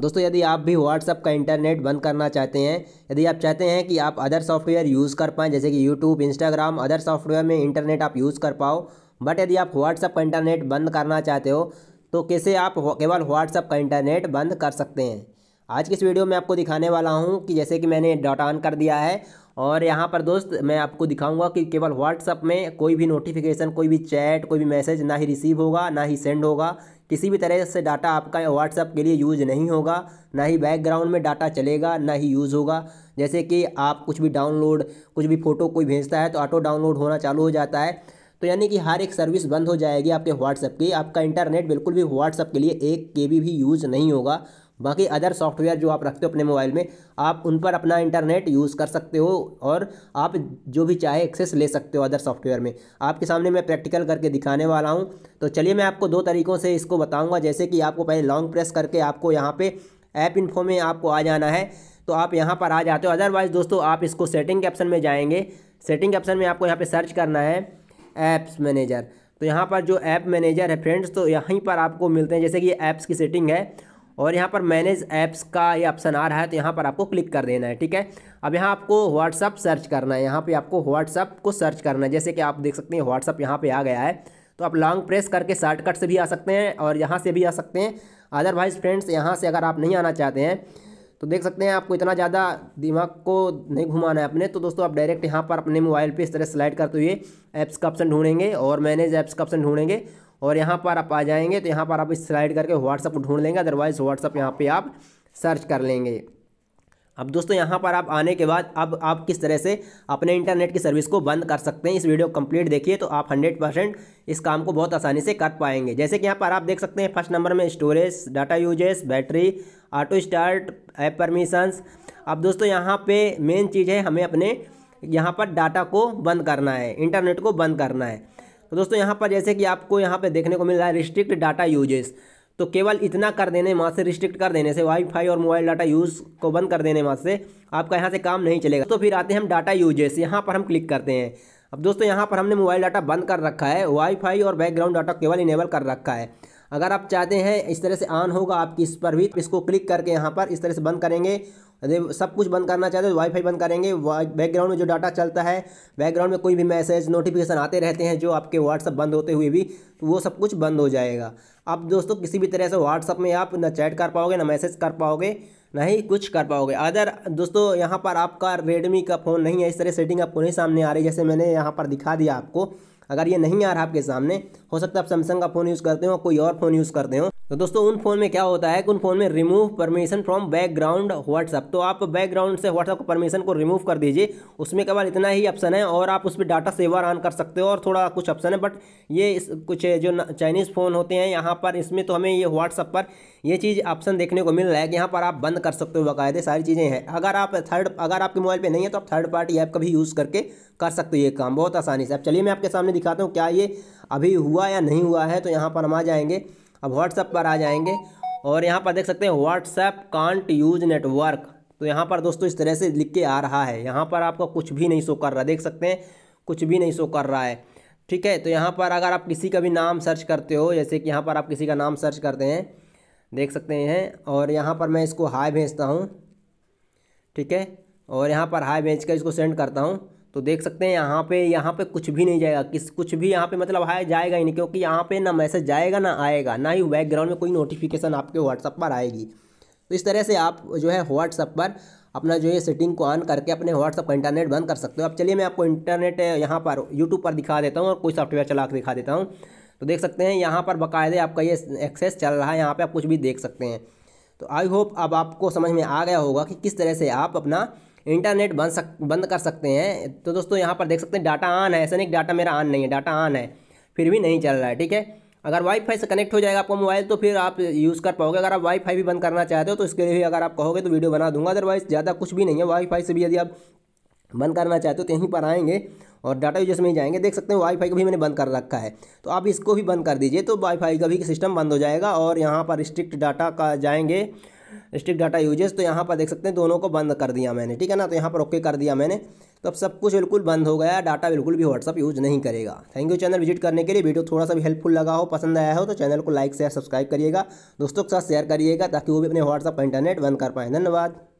दोस्तों यदि आप भी व्हाट्सअप का इंटरनेट बंद करना चाहते हैं यदि आप चाहते हैं कि आप अदर सॉफ्टवेयर यूज़ कर पाएँ जैसे कि यूट्यूब इंस्टाग्राम अदर सॉफ्टवेयर में इंटरनेट आप यूज़ कर पाओ बट यदि आप व्हाट्सअप का इंटरनेट बंद करना चाहते हो तो कैसे आप केवल व्हाट्सअप का इंटरनेट बंद कर सकते हैं आज की इस वीडियो में आपको दिखाने वाला हूँ कि जैसे कि मैंने डाटा ऑन कर दिया है और यहाँ पर दोस्त मैं आपको दिखाऊंगा कि केवल व्हाट्सअप में कोई भी नोटिफिकेशन कोई भी चैट कोई भी मैसेज ना ही रिसीव होगा ना ही सेंड होगा किसी भी तरह से डाटा आपका व्हाट्सएप के लिए यूज नहीं होगा ना ही बैकग्राउंड में डाटा चलेगा ना ही यूज़ होगा जैसे कि आप कुछ भी डाउनलोड कुछ भी फ़ोटो कोई भेजता है तो ऑटो डाउनलोड होना चालू हो जाता है तो यानी कि हर एक सर्विस बंद हो जाएगी आपके व्हाट्सएप की आपका इंटरनेट बिल्कुल भी व्हाट्सएप के लिए एक के भी यूज़ नहीं होगा बाकी अदर सॉफ्टवेयर जो आप रखते हो अपने मोबाइल में आप उन पर अपना इंटरनेट यूज़ कर सकते हो और आप जो भी चाहे एक्सेस ले सकते हो अदर सॉफ्टवेयर में आपके सामने मैं प्रैक्टिकल करके दिखाने वाला हूँ तो चलिए मैं आपको दो तरीक़ों से इसको बताऊँगा जैसे कि आपको पहले लॉन्ग प्रेस करके आपको यहाँ पर ऐप इन्फो में आपको आ जाना है तो आप यहाँ पर आ जाते हो अदरवाइज़ दोस्तों आप इसको सेटिंग के ऑप्शन में जाएंगे सेटिंग के ऑप्शन में आपको यहाँ पर सर्च करना है ऐप्स मैनेजर तो यहाँ पर जो ऐप मैनेजर है फ्रेंड्स तो यहीं पर आपको मिलते हैं जैसे कि ऐप्स की सेटिंग है और यहाँ पर मैनेज ऐप्स का ये ऑप्शन आ रहा है तो यहाँ पर आपको क्लिक कर देना है ठीक है अब यहाँ आपको व्हाट्सअप सर्च करना है यहाँ पर आपको व्हाट्सअप को सर्च करना है जैसे कि आप देख सकते हैं व्हाट्सअप यहाँ पर आ गया है तो आप लॉन्ग प्रेस करके शॉर्टकट से भी आ सकते हैं और यहाँ से भी आ सकते हैं अदरवाइज़ फ्रेंड्स यहाँ से अगर आप नहीं आना चाहते हैं तो देख सकते हैं आपको इतना ज़्यादा दिमाग को नहीं घुमाना है अपने तो दोस्तों आप डायरेक्ट यहाँ पर अपने मोबाइल पे इस तरह स्लाइड करते हुए ऐप्स का ऑप्शन ढूंढेंगे और मैनेज ऐप्स का ऑप्शन ढूंढेंगे और यहाँ पर आप आ जाएंगे तो यहाँ पर आप स्लाइड करके व्हाट्सअप को ढूंढ लेंगे अदरवाइज़ व्हाट्सअप यहाँ पर आप सर्च कर लेंगे अब दोस्तों यहाँ पर आप आने के बाद अब आप किस तरह से अपने इंटरनेट की सर्विस को बंद कर सकते हैं इस वीडियो कंप्लीट देखिए तो आप 100 परसेंट इस काम को बहुत आसानी से कर पाएंगे जैसे कि यहाँ पर आप देख सकते हैं फर्स्ट नंबर में storage data uses battery auto start app permissions अब दोस्तों यहाँ पर मेन चीज़ है हमें अपने यहाँ पर डाटा को बंद करना है इंटरनेट को बंद करना है तो दोस्तों यहाँ पर जैसे कि आपको यहाँ पर देखने को मिल रहा है रिस्ट्रिक्ट डाटा यूजेस तो केवल इतना कर देने वहाँ से रिस्ट्रिक्ट कर देने से वाईफाई और मोबाइल डाटा यूज़ को बंद कर देने वहाँ से आपका यहाँ से काम नहीं चलेगा तो फिर आते हैं हम डाटा यूजेस यहाँ पर हम क्लिक करते हैं अब दोस्तों यहाँ पर हमने मोबाइल डाटा बंद कर रखा है वाईफाई और बैकग्राउंड डाटा केवल इनेबल कर रखा है अगर आप चाहते हैं इस तरह से ऑन होगा आपकी इस पर भी तो इसको क्लिक करके यहाँ पर इस तरह से बंद करेंगे सब कुछ बंद करना चाहते हो तो वाईफाई बंद करेंगे बैकग्राउंड में जो डाटा चलता है बैकग्राउंड में कोई भी मैसेज नोटिफिकेशन आते रहते हैं जो आपके व्हाट्सअप बंद होते हुए भी तो वो सब कुछ बंद हो जाएगा अब दोस्तों किसी भी तरह से व्हाट्सअप में आप ना चैट कर पाओगे ना मैसेज कर पाओगे ना ही कुछ कर पाओगे अदर दोस्तों यहाँ पर आपका रेडमी का फ़ोन नहीं है इस तरह सेटिंग आपको नहीं सामने आ रही जैसे मैंने यहाँ पर दिखा दिया आपको अगर ये नहीं आ रहा आपके सामने हो सकता है आप सैमसंग का फ़ोन यूज़ करते हो कोई और फ़ोन यूज़ करते हो तो दोस्तों उन फ़ोन में क्या होता है कि उन फ़ोन में remove permission from background WhatsApp तो आप बैकग्राउंड से व्हाट्सअप को परमिशन को रिमूव कर दीजिए उसमें केवल इतना ही ऑप्शन है और आप उस पर डाटा सेवर ऑन कर सकते हो और थोड़ा कुछ ऑप्शन है बट ये इस कुछ जो चाइनीज़ फ़ोन होते हैं यहाँ पर इसमें तो हमें ये व्हाट्सअप पर ये चीज़ ऑप्शन देखने को मिल रहा है कि यहाँ पर आप बंद कर सकते हो बाकायदे सारी चीज़ें हैं अगर आप थर्ड अगर आपके मोबाइल पर नहीं है तो आप थर्ड पार्टी ऐप का भी यूज़ करके कर सकते हो ये काम बहुत आसानी से अब चलिए मैं आपके सामने दिखाता हूँ क्या ये अभी हुआ या नहीं हुआ है तो यहाँ पर हम आ जाएंगे अब व्हाट्सएप पर आ जाएंगे और यहाँ पर देख सकते हैं व्हाट्सएप कांट यूज नेटवर्क तो यहाँ पर दोस्तों इस तरह से लिख के आ रहा है यहाँ पर आपका कुछ भी नहीं शो कर रहा देख सकते हैं कुछ भी नहीं शो कर रहा है ठीक है तो यहाँ पर अगर आप किसी का भी नाम सर्च करते हो जैसे कि यहाँ पर आप किसी का नाम सर्च करते हैं देख सकते हैं और यहाँ पर मैं इसको हाई भेजता हूँ ठीक है और यहाँ पर हाई भेज कर इसको सेंड करता हूँ तो देख सकते हैं यहाँ पे यहाँ पे कुछ भी नहीं जाएगा किस कुछ भी यहाँ पे मतलब हाई जाएगा ही नहीं क्योंकि यहाँ पे ना मैसेज जाएगा ना आएगा ना ही बैकग्राउंड में कोई नोटिफिकेशन आपके व्हाट्सअप पर आएगी तो इस तरह से आप जो है व्हाट्सअप पर अपना जो है सेटिंग को ऑन करके अपने व्हाट्सअप का इंटरनेट बंद कर सकते हो अब चलिए मैं आपको इंटरनेट यहाँ पर यूट्यूब पर दिखा देता हूँ और कोई सॉफ्टवेयर चला कर दिखा देता हूँ तो देख सकते हैं यहाँ पर बाकायदे आपका ये एक्सेस चल रहा है यहाँ पर आप कुछ भी देख सकते हैं तो आई होप अब आपको समझ में आ गया होगा कि किस तरह से आप अपना इंटरनेट बंद सक बंद कर सकते हैं तो दोस्तों यहाँ पर देख सकते हैं डाटा ऑन है ऐसा नहीं डाटा मेरा ऑन नहीं है डाटा ऑन है फिर भी नहीं चल रहा है ठीक है अगर वाईफाई से कनेक्ट हो जाएगा आपका मोबाइल तो फिर आप यूज़ कर पाओगे अगर आप वाईफाई भी बंद करना चाहते हो तो इसके लिए अगर आप कहोगे तो वीडियो बना दूंगा अदरवाइज़ ज़्यादा कुछ भी नहीं है वाईफाई से भी यदि आप बंद करना चाहते हो तो यहीं पर आएंगे और डाटा यूजर्स में ही जाएंगे देख सकते हैं वाईफाई को भी मैंने बंद कर रखा है तो आप इसको भी बंद कर दीजिए तो वाईफाई का भी सिस्टम बंद हो जाएगा और यहाँ पर रिस्ट्रिक्ट डाटा का जाएंगे स्ट्रिक्ट डाटा यूजेस तो यहाँ पर देख सकते हैं दोनों को बंद कर दिया मैंने ठीक है ना तो यहाँ पर ओके कर दिया मैंने तो अब सब कुछ बिल्कुल बंद हो गया डाटा बिल्कुल भी व्हाट्सअप यूज नहीं करेगा थैंक यू चैनल विजिट करने के लिए वीडियो थोड़ा सा भी हेल्पफुल लगा हो पसंद आया हो तो चैनल को लाइक शेयर सब्सक्राइब करिएगा दोस्तों के साथ शेयर करिएगा ताकि वो भी अपने व्हाट्सअप का इंटरनेट बंद कर पाएँ धन्यवाद